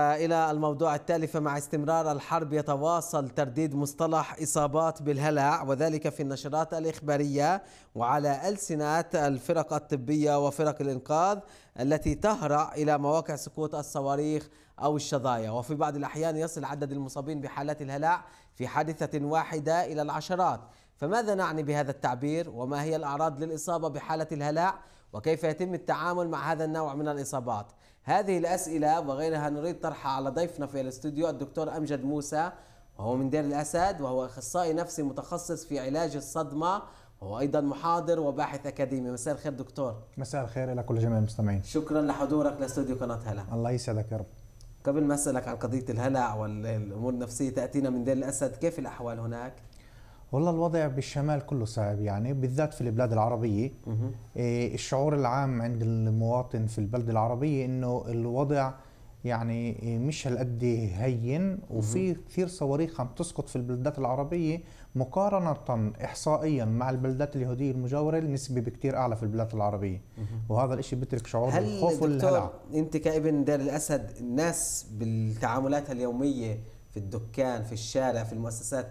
إلى الموضوع التالي فمع استمرار الحرب يتواصل ترديد مصطلح إصابات بالهلع وذلك في النشرات الإخبارية وعلى ألسنة الفرق الطبية وفرق الإنقاذ التي تهرع إلى مواقع سقوط الصواريخ أو الشظايا وفي بعض الأحيان يصل عدد المصابين بحالات الهلع في حادثة واحدة إلى العشرات فماذا نعني بهذا التعبير وما هي الأعراض للإصابة بحالة الهلع وكيف يتم التعامل مع هذا النوع من الإصابات هذه الأسئلة وغيرها نريد طرحها على ضيفنا في الاستوديو الدكتور أمجد موسى وهو من دير الأسد وهو أخصائي نفسي متخصص في علاج الصدمة وهو ايضا محاضر وباحث اكاديمي مساء الخير دكتور مساء الخير الى كل جميع المستمعين شكرا لحضورك لاستوديو قناه هلا الله يسعدك يا رب قبل ما اسالك عن قضيه الهلع والامور النفسيه تاتينا من دير الاسد كيف الاحوال هناك والله الوضع بالشمال كله صعب يعني بالذات في البلاد العربية إيه الشعور العام عند المواطن في البلد العربية إنه الوضع يعني مش هالقد هين وفي كثير صواريخ عم تسقط في البلدات العربية مقارنة إحصائيا مع البلدات اليهودية المجاورة النسبة بكثير أعلى في البلدات العربية وهذا الإشي بيترك شعور بالخوف والهلع أنت كابن دار الأسد الناس بالتعاملات اليومية في الدكان في الشارع في المؤسسات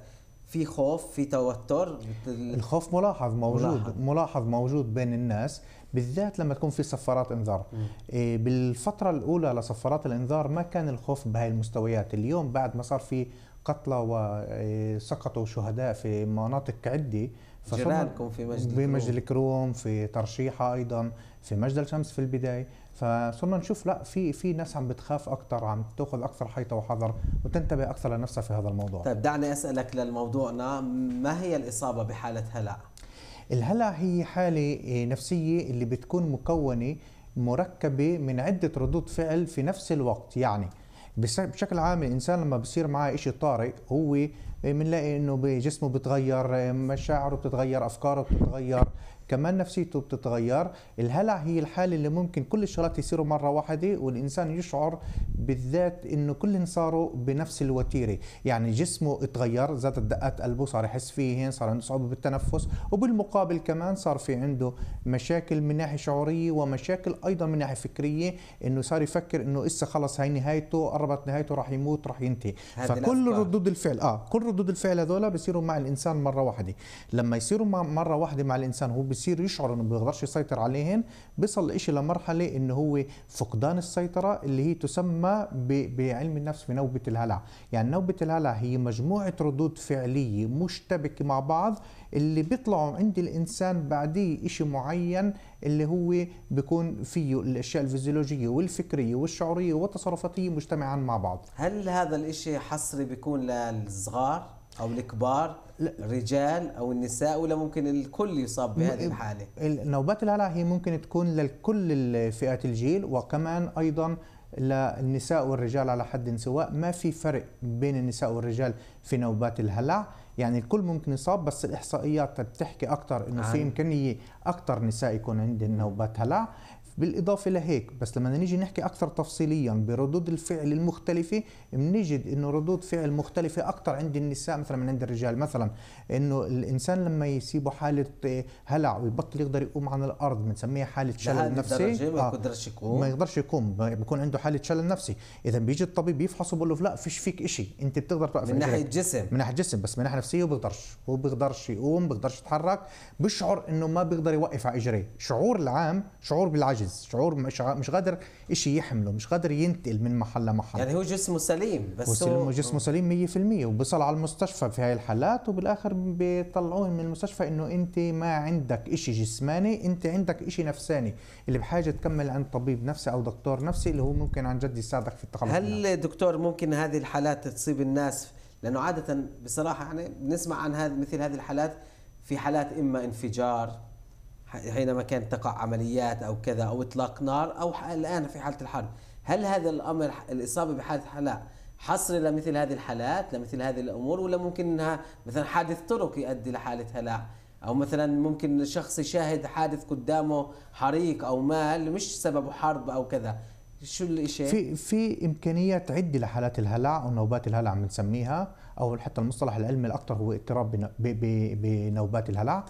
في خوف في توتر الخوف ملاحظ موجود ملاحظ, ملاحظ موجود بين الناس بالذات لما تكون في صفارات انذار إيه بالفتره الاولى لصفارات الانذار ما كان الخوف بهاي المستويات اليوم بعد ما صار في قتلى وسقطوا إيه، شهداء في مناطق عده جيرانكم في مجد الكروم مجد الكروم في ترشيحه ايضا في مجد الشمس في البدايه فصرنا نشوف لا في في ناس عم بتخاف اكثر عم تاخذ اكثر حيطه وحذر وتنتبه اكثر لنفسها في هذا الموضوع طيب دعني اسالك لموضوعنا ما هي الاصابه بحاله هلع الهلع هي حاله إيه، نفسيه اللي بتكون مكونه مركبه من عده ردود فعل في نفس الوقت يعني بشكل عام الانسان لما بصير معه شيء طارئ هو بنلاقي إيه، انه جسمه بتغير إيه، مشاعره بتتغير افكاره بتتغير كمان نفسيته بتتغير الهلع هي الحاله اللي ممكن كل الشغلات يصيروا مره واحده والانسان يشعر بالذات انه كل صاروا بنفس الوتيره يعني جسمه اتغير زادت دقات قلبه صار يحس فيهن صار عنده صعوبه بالتنفس وبالمقابل كمان صار في عنده مشاكل من ناحيه شعوريه ومشاكل ايضا من ناحيه فكريه انه صار يفكر انه اسا خلص هاي نهايته قربت نهايته راح يموت راح ينتهي فكل ردود الفعل اه كل ردود الفعل هذول بصيروا مع الانسان مره واحده لما يصيروا مره واحده مع الانسان هو بصير بصير يشعر انه ما بيقدرش يسيطر عليهن بيصل الشيء لمرحله ان هو فقدان السيطره اللي هي تسمى بعلم النفس بنوبه الهلع يعني نوبه الهلع هي مجموعه ردود فعليه مشتبكه مع بعض اللي بيطلعوا عند الانسان بعديه شيء معين اللي هو بيكون فيه الاشياء الفيزيولوجيه والفكريه والشعوريه والتصرفاتيه مجتمعا مع بعض هل هذا الشيء حصري بيكون للصغار او الكبار الرجال او النساء ولا ممكن الكل يصاب بهذه الحاله نوبات الهلع هي ممكن تكون لكل فئات الجيل وكمان ايضا للنساء والرجال على حد سواء ما في فرق بين النساء والرجال في نوبات الهلع يعني الكل ممكن يصاب بس الاحصائيات بتحكي اكثر انه في نعم. امكانيه اكثر نساء يكون عندهم نوبات هلع بالاضافه لهيك بس لما نيجي نحكي اكثر تفصيليا بردود الفعل المختلفه بنجد انه ردود فعل مختلفه اكثر عند النساء مثلا من عند الرجال مثلا انه الانسان لما يسيبه حاله هلع ويبطل يقدر يقوم عن الارض بنسميها حاله شلل نفسي آه. ما يقدرش يقوم ما يقدرش يقوم بيكون عنده حاله شلل نفسي اذا بيجي الطبيب يفحصه بقول له لا فيش فيك شيء انت بتقدر توقف من ناحيه جسم من ناحيه جسم بس من ناحيه نفسيه بيقدرش هو بيقدرش يقوم بيقدرش يتحرك بيشعر انه ما بيقدر يوقف على اجريه شعور العام شعور بالعجز عاجز شعور مش مش قادر شيء يحمله مش قادر ينتقل من محل لمحل يعني هو جسمه سليم بس هو جسمه آه. سليم 100% وبصل على المستشفى في هاي الحالات وبالاخر بيطلعوه من المستشفى انه انت ما عندك شيء جسماني انت عندك شيء نفساني اللي بحاجه تكمل عند طبيب نفسي او دكتور نفسي اللي هو ممكن عن جد يساعدك في التخلص هل منها. دكتور ممكن هذه الحالات تصيب الناس لانه عاده بصراحه يعني بنسمع عن هذه مثل هذه الحالات في حالات اما انفجار حينما كانت تقع عمليات أو كذا أو إطلاق نار أو الآن في حالة الحرب هل هذا الأمر الإصابة بحاله حلاء حصر لمثل هذه الحالات لمثل هذه الأمور ولا ممكن أنها مثلا حادث طرق يؤدي لحالة هلع أو مثلا ممكن شخص يشاهد حادث قدامه حريق أو مال مش سببه حرب أو كذا شو الشيء في في امكانيه تعدي لحالات الهلع او نوبات الهلع بنسميها او حتى المصطلح العلمي الاكثر هو اضطراب بنوبات الهلع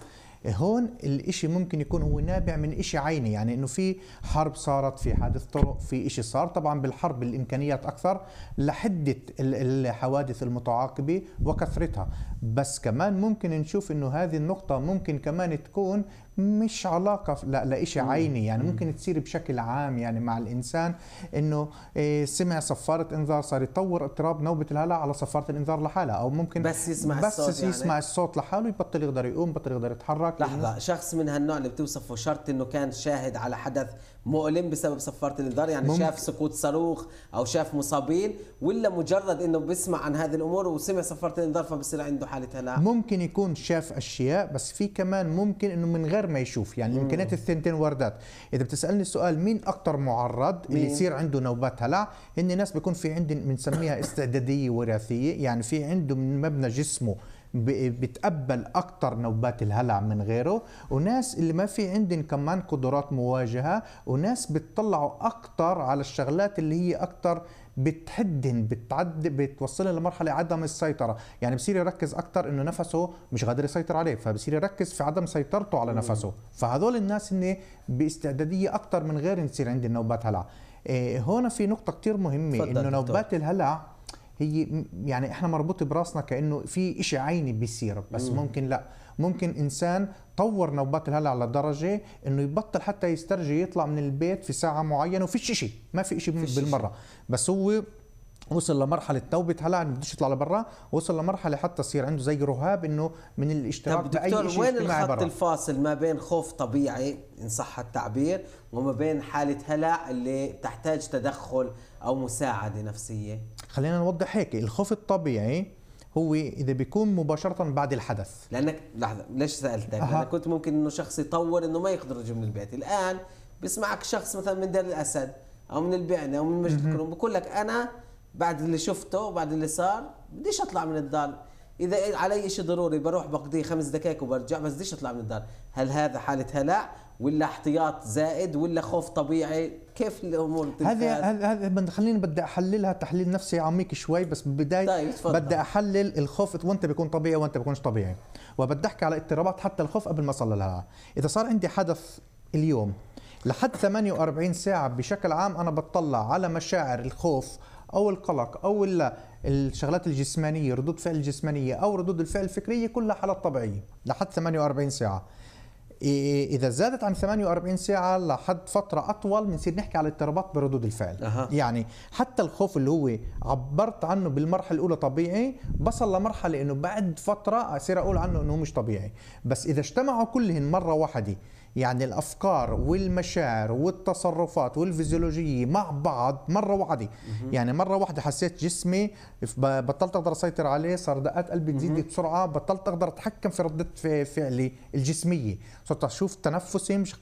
هون الإشي ممكن يكون هو نابع من إشي عيني يعني إنه في حرب صارت في حادث طرق في إشي صار طبعا بالحرب الإمكانيات أكثر لحدة الحوادث المتعاقبة وكثرتها بس كمان ممكن نشوف إنه هذه النقطة ممكن كمان تكون مش علاقه لا لإشي عيني يعني ممكن تصير بشكل عام يعني مع الانسان انه إيه، سمع صفاره انذار صار يطور اضطراب نوبه الهلع على صفاره الانذار لحالها او ممكن بس يسمع بس الصوت بس يعني. يسمع الصوت لحاله يبطل يقدر يقوم بطل يقدر يتحرك لحظه شخص من هالنوع اللي بتوصفه شرط انه كان شاهد على حدث مؤلم بسبب صفاره الانذار يعني ممكن. شاف سقوط صاروخ او شاف مصابين ولا مجرد انه بيسمع عن هذه الامور وسمع صفاره الانذار فبصير عنده حاله هلع ممكن يكون شاف اشياء بس في كمان ممكن انه من غير ما يشوف يعني امكانيات الثنتين وردات اذا بتسالني سؤال مين اكثر معرض مين؟ اللي يصير عنده نوبات هلع هن ناس بيكون في عندهم بنسميها استعداديه وراثيه يعني في عنده من مبنى جسمه بتقبل اكثر نوبات الهلع من غيره وناس اللي ما في عندهم كمان قدرات مواجهه وناس بتطلعوا اكثر على الشغلات اللي هي اكثر بتحدن بتعد بتوصلها لمرحله عدم السيطره يعني بصير يركز اكثر انه نفسه مش قادر يسيطر عليه فبصير يركز في عدم سيطرته على نفسه فهذول الناس هن باستعداديه اكثر من غير يصير عندهم نوبات هلع إيه هون في نقطه كثير مهمه انه نوبات الهلع هي يعني احنا مربوطه براسنا كانه في شيء عيني بيصير بس مم. ممكن لا ممكن انسان طور نوبات الهلع لدرجه انه يبطل حتى يسترجي يطلع من البيت في ساعه معينه وفيش شيء ما في شيء بالمره بس هو وصل لمرحلة توبة هلا ما بده يطلع لبرا وصل لمرحلة حتى يصير عنده زي رهاب انه من الاشتراك طب دكتور شيء وين الخط برا. الفاصل ما بين خوف طبيعي ان صح التعبير وما بين حالة هلع اللي تحتاج تدخل او مساعدة نفسية خلينا نوضح هيك الخوف الطبيعي هو اذا بيكون مباشره بعد الحدث لانك لحظه ليش سالتك أه. انا كنت ممكن انه شخص يطور انه ما يقدر يجي من البيت الان بيسمعك شخص مثلا من دير الاسد او من البعنه او من مجد الكرم بقول لك انا بعد اللي شفته وبعد اللي صار بديش اطلع من الدار اذا إيه علي شيء ضروري بروح بقضيه خمس دقائق وبرجع بس بديش اطلع من الدار هل هذا حاله هلع ولا احتياط زائد ولا خوف طبيعي كيف الامور هذه هذه خليني بدي احللها تحليل نفسي عميق شوي بس بالبدايه طيب بدي احلل الخوف وانت بيكون طبيعي وانت بيكونش طبيعي وبدي احكي على اضطرابات حتى الخوف قبل ما اصل لها اذا صار عندي حدث اليوم لحد 48 ساعه بشكل عام انا بطلع على مشاعر الخوف او القلق او الشغلات الجسمانيه ردود فعل جسمانيه او ردود الفعل الفكريه كلها حالات طبيعيه لحد 48 ساعه اذا زادت عن 48 ساعه لحد فتره اطول بنصير نحكي على اضطرابات بردود الفعل أه. يعني حتى الخوف اللي هو عبرت عنه بالمرحله الاولى طبيعي بصل لمرحله انه بعد فتره اصير اقول عنه انه مش طبيعي بس اذا اجتمعوا كلهن مره واحده يعني الافكار والمشاعر والتصرفات والفيزيولوجيه مع بعض مره واحده يعني مره واحده حسيت جسمي بطلت اقدر اسيطر عليه صار دقات قلبي تزيد بسرعه بطلت اقدر اتحكم في رده فعلي الجسميه صرت اشوف تنفسي مش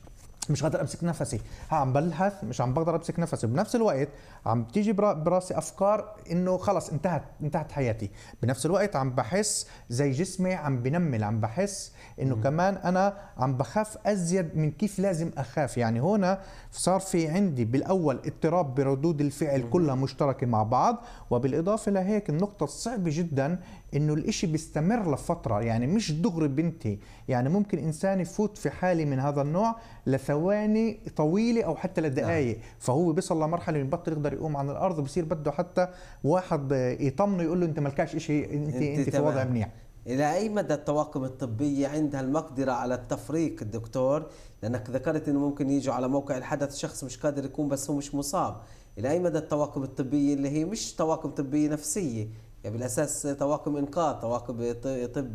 مش قادر امسك نفسي ها عم بلهث مش عم بقدر امسك نفسي بنفس الوقت عم تيجي براسي افكار انه خلص انتهت انتهت حياتي بنفس الوقت عم بحس زي جسمي عم بنمل عم بحس انه كمان انا عم بخاف ازيد من كيف لازم اخاف يعني هنا صار في عندي بالاول اضطراب بردود الفعل كلها مشتركه مع بعض وبالاضافه لهيك النقطه الصعبه جدا انه الاشي بيستمر لفتره يعني مش دغري بنتي يعني ممكن انسان يفوت في حاله من هذا النوع لثواني طويله او حتى لدقائق نعم. فهو بيصل لمرحله بطل يقدر يقوم عن الارض بصير بده حتى واحد يطمنه يقول له انت مالكاش شيء انت انت, انت في وضع منيح إلى أي مدى الطواقم الطبية عندها المقدرة على التفريق الدكتور؟ لأنك ذكرت أنه ممكن يجوا على موقع الحدث شخص مش قادر يكون بس هو مش مصاب، إلى أي مدى الطواقم الطبية اللي هي مش طواقم طبية نفسية، يعني بالاساس طواقم انقاذ طواقم طب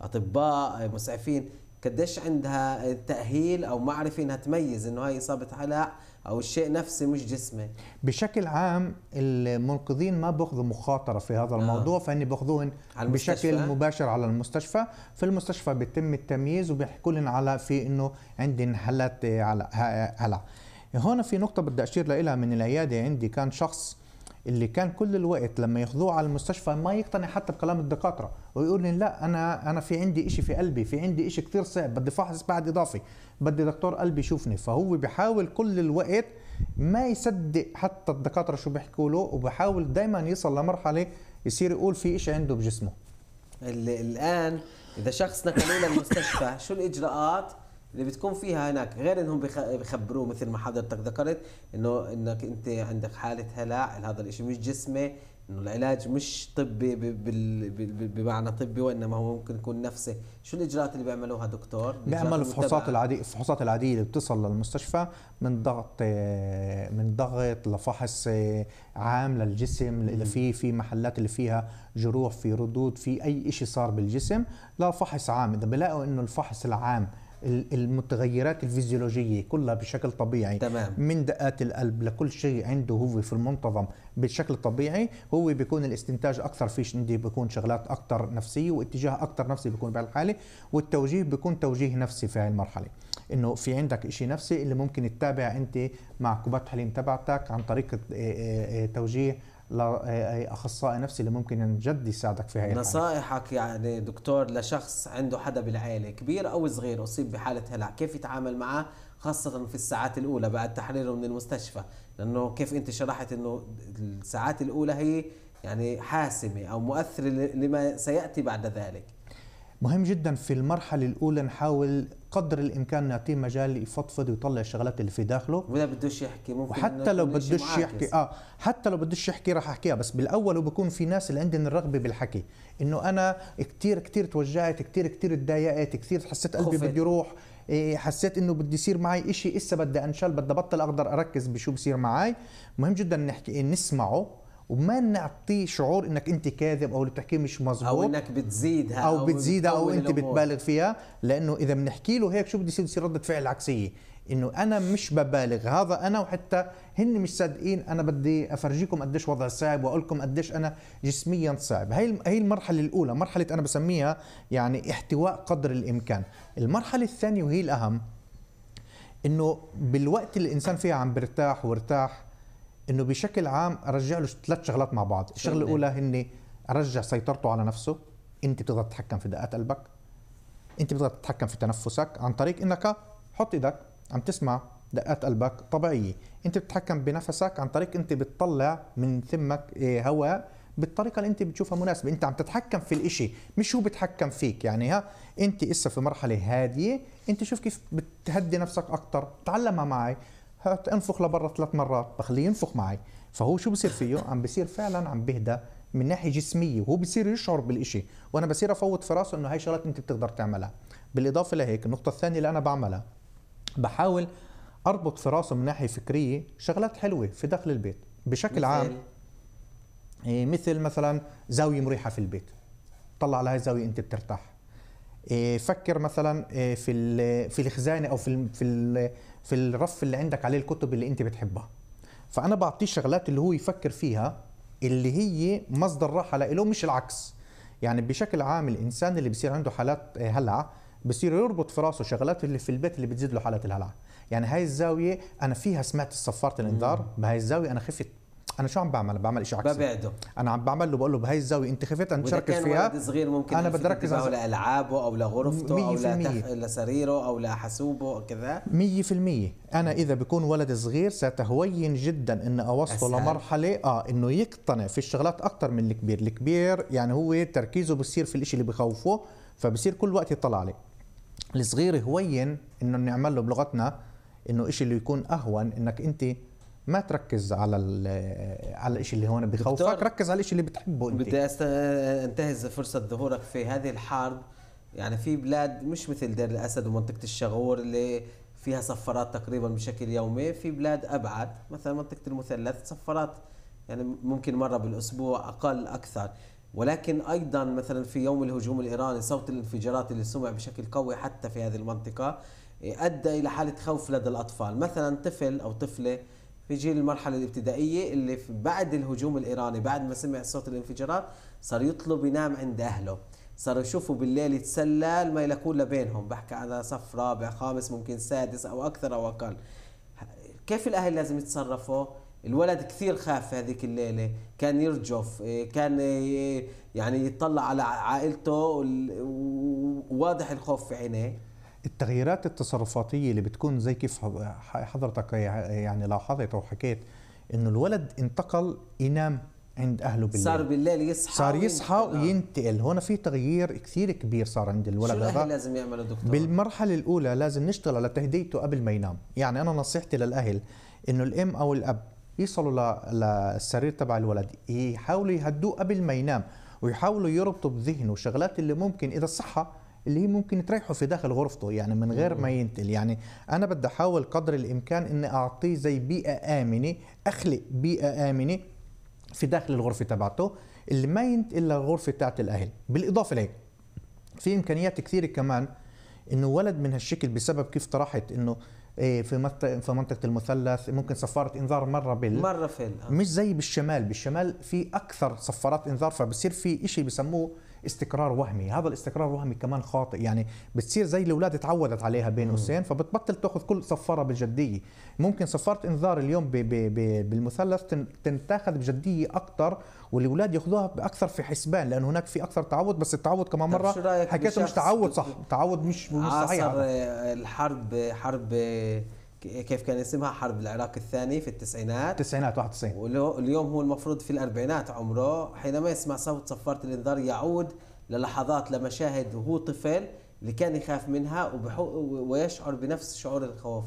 اطباء مسعفين قديش عندها تاهيل او معرفه انها تميز انه هاي اصابه هلع او الشيء نفسي مش جسمه بشكل عام المنقذين ما بياخذوا مخاطره في هذا آه. الموضوع آه. فاني باخذوهن بشكل مباشر على المستشفى في المستشفى بيتم التمييز وبيحكوا لهم على في انه عندي حالات على هلا هون في نقطه بدي اشير لها من العياده عندي كان شخص اللي كان كل الوقت لما ياخذوه على المستشفى ما يقتنع حتى بكلام الدكاتره ويقول لي لا انا انا في عندي شيء في قلبي في عندي شيء كثير صعب بدي فحص بعد اضافي بدي دكتور قلبي يشوفني فهو بحاول كل الوقت ما يصدق حتى الدكاتره شو بيحكوا له وبحاول دائما يصل لمرحله يصير يقول في شيء عنده بجسمه الان اذا شخص نقلوه للمستشفى شو الاجراءات اللي بتكون فيها هناك غير انهم بخبروه مثل ما حضرتك ذكرت انه انك انت عندك حاله هلع هذا الشيء مش جسمي انه العلاج مش طبي بمعنى طبي وانما هو ممكن يكون نفسي شو الاجراءات اللي بيعملوها دكتور بيعمل الفحوصات العاديه الفحوصات العاديه اللي بتصل للمستشفى من ضغط من ضغط لفحص آه، عام للجسم اللي في في محلات اللي فيها جروح في ردود في اي شيء صار بالجسم لفحص عام اذا بلاقوا انه الفحص العام المتغيرات الفيزيولوجيه كلها بشكل طبيعي تمام. من دقات القلب لكل شيء عنده هو في المنتظم بشكل طبيعي هو بيكون الاستنتاج اكثر فيش عندي بيكون شغلات اكثر نفسيه واتجاه اكثر نفسي بيكون بهالحاله والتوجيه بيكون توجيه نفسي في هاي المرحله انه في عندك شيء نفسي اللي ممكن تتابع انت مع كوبات حليم تبعتك عن طريق آه، آه، آه، توجيه لاخصائي نفسي اللي ممكن عن جد يساعدك في هاي نصائحك يعني دكتور لشخص عنده حدا بالعائله كبير او صغير اصيب بحاله هلع كيف يتعامل معه خاصة في الساعات الأولى بعد تحريره من المستشفى لأنه كيف أنت شرحت أنه الساعات الأولى هي يعني حاسمة أو مؤثرة لما سيأتي بعد ذلك مهم جدا في المرحله الاولى نحاول قدر الامكان نعطيه مجال يفضفض ويطلع الشغلات اللي في داخله واذا بدوش يحكي ممكن وحتى لو بدوش يحكي اه حتى لو بدوش يحكي راح احكيها بس بالاول وبكون في ناس اللي عندهم الرغبه بالحكي انه انا كثير كثير توجعت كثير كثير تضايقت كثير حسيت قلبي بده بدي يروح إيه، حسيت انه بدي يصير معي شيء اسا بدي انشل بدي بطل اقدر اركز بشو بصير معي مهم جدا نحكي إيه، نسمعه وما نعطيه شعور انك انت كاذب او اللي بتحكيه مش مزبوط او انك بتزيدها او, أو بتزيدها او انت بتبالغ فيها لانه اذا بنحكي له هيك شو بده يصير يصير رده فعل عكسيه انه انا مش ببالغ هذا انا وحتى هن مش صادقين انا بدي افرجيكم قديش وضع صعب واقول لكم قديش انا جسميا صعب هي هي المرحله الاولى مرحله انا بسميها يعني احتواء قدر الامكان المرحله الثانيه وهي الاهم انه بالوقت اللي الانسان فيها عم برتاح وارتاح انه بشكل عام ارجع له ثلاث شغلات مع بعض الشغله الاولى هن ارجع سيطرته على نفسه انت بتقدر تتحكم في دقات قلبك انت بتقدر تتحكم في تنفسك عن طريق انك حط ايدك عم تسمع دقات قلبك طبيعيه انت بتتحكم بنفسك عن طريق انت بتطلع من ثمك آه، هواء بالطريقه اللي انت بتشوفها مناسبه انت عم تتحكم في الإشي مش هو بتحكم فيك يعني ها انت اسا في مرحله هاديه انت شوف كيف بتهدي نفسك اكثر تعلمها معي هات انفخ لبرا ثلاث مرات بخليه ينفخ معي فهو شو بصير فيه عم بصير فعلا عم بهدى من ناحيه جسميه وهو بصير يشعر بالإشي وانا بصير افوت في راسه انه هاي شغلات انت بتقدر تعملها بالاضافه لهيك النقطه الثانيه اللي انا بعملها بحاول اربط في راسه من ناحيه فكريه شغلات حلوه في داخل البيت بشكل مثل عام إيه، مثل مثلا زاويه مريحه في البيت طلع على هاي الزاويه انت بترتاح إيه، فكر مثلا إيه، في في الخزانه او في في في الرف اللي عندك عليه الكتب اللي انت بتحبها فانا بعطيه الشغلات اللي هو يفكر فيها اللي هي مصدر راحه لإله مش العكس يعني بشكل عام الانسان اللي بصير عنده حالات آه، هلع بصير يربط في راسه شغلات اللي في البيت اللي بتزيد له حالات الهلع يعني هاي الزاويه انا فيها سمعت صفاره الانذار بهاي الزاويه انا خفت انا شو عم بعمل؟ بعمل شيء عكسي ببعده انا عم بعمل له بقول له بهي الزاويه انت خفت ان تشارك فيها صغير ممكن انا بدي اركز على لالعابه او لغرفته او لتخ... لسريره او لحاسوبه كذا 100% انا اذا بكون ولد صغير ساتهين جدا ان اوصله لمرحله اه انه يقتنع في الشغلات اكثر من الكبير، الكبير يعني هو تركيزه بصير في الشيء اللي بخوفه فبصير كل وقت يطلع عليه الصغير هوين انه نعمل له بلغتنا انه شيء اللي يكون اهون انك انت ما تركز على على الشيء اللي هون بخوفك ركز على الشيء اللي بتحبه انت بدي انتهز فرصه ظهورك في هذه الحرب يعني في بلاد مش مثل دير الاسد ومنطقه الشغور اللي فيها صفارات تقريبا بشكل يومي في بلاد ابعد مثلا منطقه المثلث صفارات يعني ممكن مره بالاسبوع اقل اكثر ولكن ايضا مثلا في يوم الهجوم الايراني صوت الانفجارات اللي سمع بشكل قوي حتى في هذه المنطقه ادى الى حاله خوف لدى الاطفال مثلا طفل او طفله في جيل المرحله الابتدائيه اللي بعد الهجوم الايراني بعد ما سمع صوت الانفجارات صار يطلب ينام عند اهله صار يشوفوا بالليل يتسلل ما يلاقون لبينهم بحكي على صف رابع خامس ممكن سادس او اكثر او اقل كيف الاهل لازم يتصرفوا الولد كثير خاف في هذيك الليلة كان يرجف إيه، كان إيه، يعني يطلع على عائلته وواضح الخوف في عينيه التغييرات التصرفاتيه اللي بتكون زي كيف حضرتك يعني لاحظت او حكيت انه الولد انتقل ينام عند اهله بالليل صار بالليل يصحى صار يصحى آه. وينتقل, هنا هون في تغيير كثير كبير صار عند الولد شو الأهل لازم يعمله دكتور بالمرحله الاولى لازم نشتغل على تهدئته قبل ما ينام يعني انا نصيحتي للاهل انه الام او الاب يصلوا للسرير تبع الولد يحاولوا يهدوه قبل ما ينام ويحاولوا يربطوا بذهنه شغلات اللي ممكن اذا صحى اللي هي ممكن تريحه في داخل غرفته يعني من غير ما ينتل يعني انا بدي احاول قدر الامكان اني اعطيه زي بيئه امنه اخلق بيئه امنه في داخل الغرفه تبعته اللي ما ينتقل للغرفه بتاعت الاهل بالاضافه لهيك في امكانيات كثيره كمان انه ولد من هالشكل بسبب كيف طرحت انه إيه، في في منطقه المثلث ممكن صفاره انذار مره بال مره في آه. مش زي بالشمال بالشمال في اكثر صفارات انذار فبصير في شيء بسموه استقرار وهمي هذا الاستقرار الوهمي كمان خاطئ يعني بتصير زي الاولاد تعودت عليها بين قوسين فبتبطل تاخذ كل صفاره بجديه ممكن صفاره انذار اليوم بـ بـ بـ بالمثلث تنتاخذ بجديه اكثر والاولاد ياخذوها باكثر في حسبان لانه هناك في اكثر تعود بس التعود كمان مره حكيته مش تعود صح تعود مش مش صحيح عصر آه، الحرب حرب كيف كان اسمها حرب العراق الثاني في التسعينات التسعينات 91 واليوم هو المفروض في الأربعينات عمره حينما يسمع صوت صفارة الإنذار يعود للحظات لمشاهد وهو طفل اللي كان يخاف منها ويشعر بنفس شعور الخوف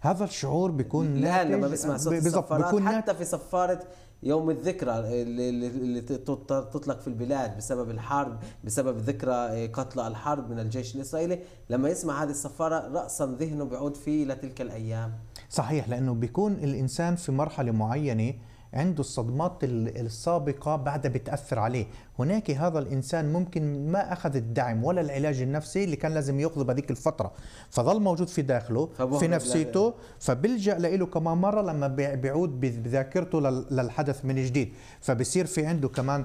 هذا الشعور بيكون الان لما بسمع صوت الصفارات بيكون حتى في صفاره يوم الذكرى اللي, تطلق في البلاد بسبب الحرب بسبب ذكرى آه، قتلى الحرب من الجيش الإسرائيلي لما يسمع هذه السفارة رأسا ذهنه بيعود فيه لتلك الأيام صحيح لأنه بيكون الإنسان في مرحلة معينة عنده الصدمات السابقة بعدها بتأثر عليه هناك هذا الإنسان ممكن ما أخذ الدعم ولا العلاج النفسي اللي كان لازم يأخذه بهذيك الفترة فظل موجود في داخله في نفسيته لأ... فبلجأ له كمان مرة لما بيعود بذاكرته للحدث من جديد فبصير في عنده كمان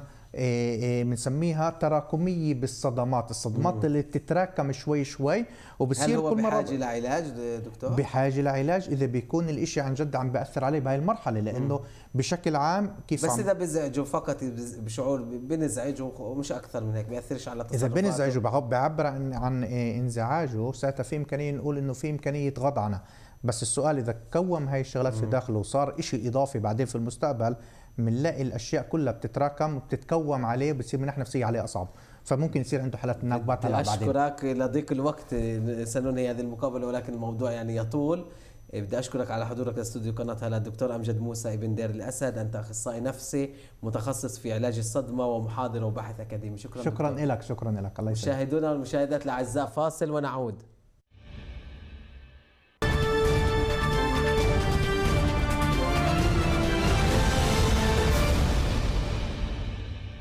بنسميها إيه، إيه، تراكميه بالصدمات الصدمات اللي بتتراكم شوي شوي وبصير كل مره بحاجه لعلاج دكتور بحاجه لعلاج اذا بيكون الإشي عن جد عم بأثر عليه بهاي المرحله لانه بشكل عام كيف بس اذا بزعجه فقط بشعور بنزعجه ومش اكثر من هيك بياثرش على اذا بنزعجه بعبر عن, عن إيه، انزعاجه ساعتها في امكانيه نقول انه في امكانيه غض عنه بس السؤال اذا كوم هاي الشغلات في داخله وصار شيء اضافي بعدين في المستقبل بنلاقي الاشياء كلها بتتراكم وبتتكوم عليه وبتصير منح نفسيه عليه اصعب فممكن يصير عنده حالات نكبات هلا بعدين اشكرك لضيق الوقت سننهي هذه المقابله ولكن الموضوع يعني يطول إيه، بدي اشكرك على حضورك لاستوديو قناه هلا الدكتور امجد موسى ابن دير الاسد انت اخصائي نفسي متخصص في علاج الصدمه ومحاضر وباحث اكاديمي شكرا شكرا لك شكرا لك الله يسلمك مشاهدونا والمشاهدات الاعزاء فاصل ونعود